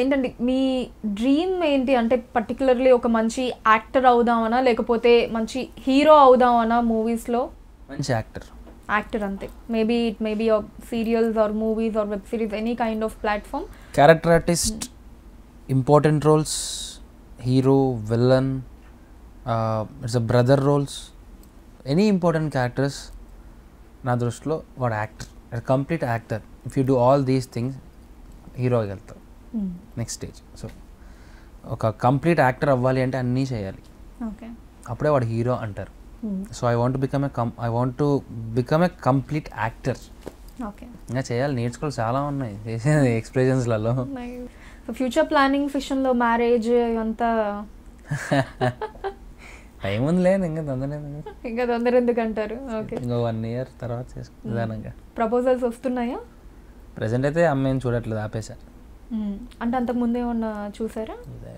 ఏంటండి మీ డ్రీమ్ ఏంటి అంటే పర్టికులర్లీ ఒక మంచి యాక్టర్ అవుదామనా లేకపోతే మంచి హీరో అవుదామనా మూవీస్లో మంచి యాక్టర్ యాక్టర్ అంతే maybe it maybe serials or movies or web series any kind of platform character artist important roles hero villain it's brother roles any important characters నా దృష్టిలో వాడు actor complete actor if you do all these things హీరోగా వెళ్తారు next stage so ఒక complete actor అవ్వాలి అంటే అన్నీ చేయాలి అప్పుడే వాడు హీరో అంటారు so I want become a come I want to become a complete actor ఇంకా చేయాలి నేర్చుకోవాలి చాలా ఉన్నాయి చేసేది ఎక్స్ప్రెషన్స్లలో ఫ్యూచర్ ప్లానింగ్ ఫిషన్లో మ్యారేజ్ అంతా టైం ఉంది లేదు ఇంకా తొందర ఇంకా తొందర ఎందుకు అంటారు ఓకే ఇంకా వన్ ఇయర్ తర్వాత చేసుకుందానంగా hmm. ప్రపోజల్స్ వస్తున్నాయా ప్రజెంట్ అయితే అమ్మాయిని చూడట్లేదు ఆపేశారు అంటే అంతకు ముందే ఏమన్నా చూసారా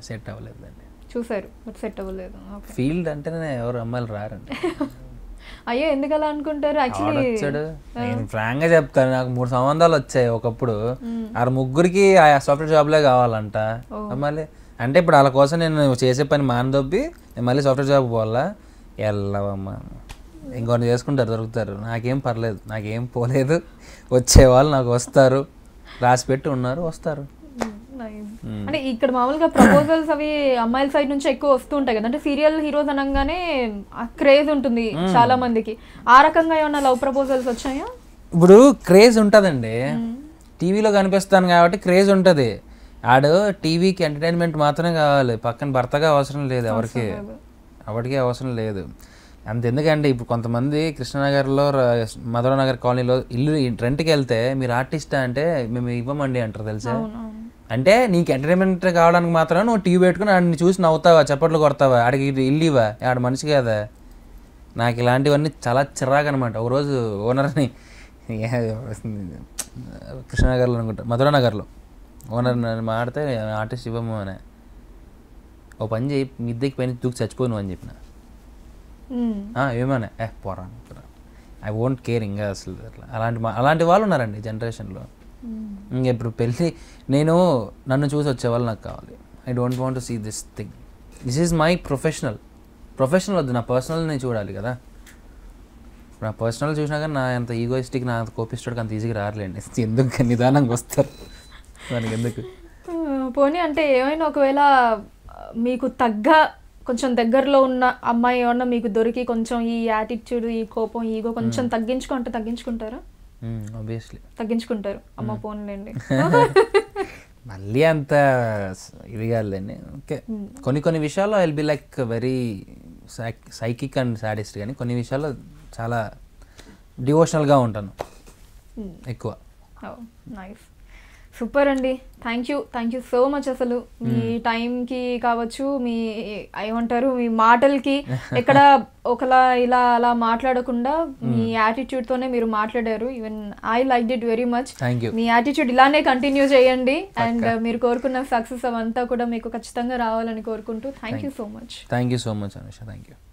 సెట్ అవ్వలేదండి చూసారు బట్ సెట్ అవ్వలేదు ఫీల్డ్ అంటేనే ఎవరు అమ్మాయిలు రారండి అయ్యో ఎందుకు అలా అనుకుంటారు యాక్చువల్లీ నేను ఫ్రాంక్ గా చెప్తాను నాకు మూడు సంబంధాలు వచ్చాయి ఒకప్పుడు ఆ ముగ్గురికి ఆ సాఫ్ట్వేర్ జాబ్ లే కావాలంట మళ్ళీ అంటే ఇప్పుడు వాళ్ళ కోసం నేను చేసే పని మానదొబ్బి మళ్ళీ సాఫ్ట్వేర్ జాబ్ పోవాలా వెళ్ళవమ్మా ఇంకొన్ని చేసుకుంటారు దొరుకుతారు నాకేం పర్లేదు నాకేం పోలేదు వచ్చేవాళ్ళు నాకు వస్తారు రాసి పెట్టి ఉన్నారు వస్తారు అంటే ఇక్కడ మామూలుగా ప్రపోజల్స్ అవి అమ్మాయిల సైడ్ నుంచి ఎక్కువ వస్తూ ఉంటాయి కదా అంటే సీరియల్ హీరోస్ అనగానే క్రేజ్ ఉంటుంది చాలా మందికి ఆ రకంగా ఏమన్నా లవ్ ప్రపోజల్స్ వచ్చాయా ఇప్పుడు క్రేజ్ ఉంటుందండి టీవీలో కనిపిస్తాను కాబట్టి క్రేజ్ ఉంటుంది ఆడు టీవీకి ఎంటర్టైన్మెంట్ మాత్రమే కావాలి పక్కన భర్తగా అవసరం లేదు ఎవరికి ఎవరికి అవసరం లేదు అంత ఎందుకంటే ఇప్పుడు కొంతమంది కృష్ణనగర్లో నగర్ కాలనీలో ఇల్లు రెంట్కి వెళ్తే మీరు ఆర్టిస్టా అంటే మేము ఇవ్వమండి అంటారు తెలుసా అంటే నీకు ఎంటర్టైన్మెంట్ కావడానికి మాత్రం నువ్వు టీవీ పెట్టుకుని ఆడిని చూసి నవ్వుతావా చప్పట్లు కొడతావా ఆడికి ఇల్లు ఇవా ఆడ మనిషి కదా నాకు ఇలాంటివన్నీ చాలా చిరాకు అనమాట ఒకరోజు ఓనర్ని కృష్ణనగర్లో అనుకుంటా మధురానగర్లో ఓనర్ నన్ను మాడితే ఆర్టిస్ట్ ఇవ్వము అని ఓ పని మీ మిద్దెకి పైన దూకి చచ్చిపోను అని చెప్పిన Hmm. ఏమైనా ఏ పోరా ఐ వోంట్ కేర్ ఇంకా అసలు అలాంటి అలాంటి వాళ్ళు ఉన్నారండి జనరేషన్లో hmm. ఇంకా ఇప్పుడు పెళ్ళి నేను నన్ను చూసి వచ్చేవాళ్ళు నాకు కావాలి I don't want see this thing this is my professional professional వద్దు నా పర్సనల్ నేను చూడాలి కదా నా పర్సనల్ చూసినా కానీ నా అంత ఈగోయిస్టిక్ నా అంత కోపిస్తాడు అంత ఈజీగా రాలేండి ఎందుకు నిదానంగా వస్తారు దానికి ఎందుకు hmm, పోనీ అంటే ఏమైనా ఒకవేళ మీకు తగ్గ కొంచెం దగ్గరలో ఉన్న అమ్మాయి ఏమన్నా మీకు దొరికి కొంచెం ఈ యాటిట్యూడ్ ఈ కోపం ఈగో కొంచెం తగ్గించుకుంటే తగ్గించుకుంటారా తగ్గించుకుంటారు అమ్మ పోన్లేండి మళ్ళీ అంత ఇవి కాదులేండి ఓకే కొన్ని కొన్ని విషయాల్లో I be like very psychic and sadist కానీ కొన్ని విషయాల్లో చాలా డివోషనల్గా ఉంటాను ఎక్కువ నైఫ్ సూపర్ అండి thank you thank you so much అసలు మీ టైంకి కావచ్చు మీ ఏమంటారు మీ మాటలకి ఎక్కడ ఒకలా ఇలా అలా మాట్లాడకుండా మీ యాటిట్యూడ్ తోనే మీరు మాట్లాడారు even I like that very much మీ యాటిట్యూడ్ ఇలానే కంటిన్యూ చేయండి అండ్ uh, మీరు కోరుకున్న సక్సెస్ అవంతా కూడా మీకు ఖచ్చితంగా రావాలని కోరుకుంటూ thank you so much thank you so much Anusha thank you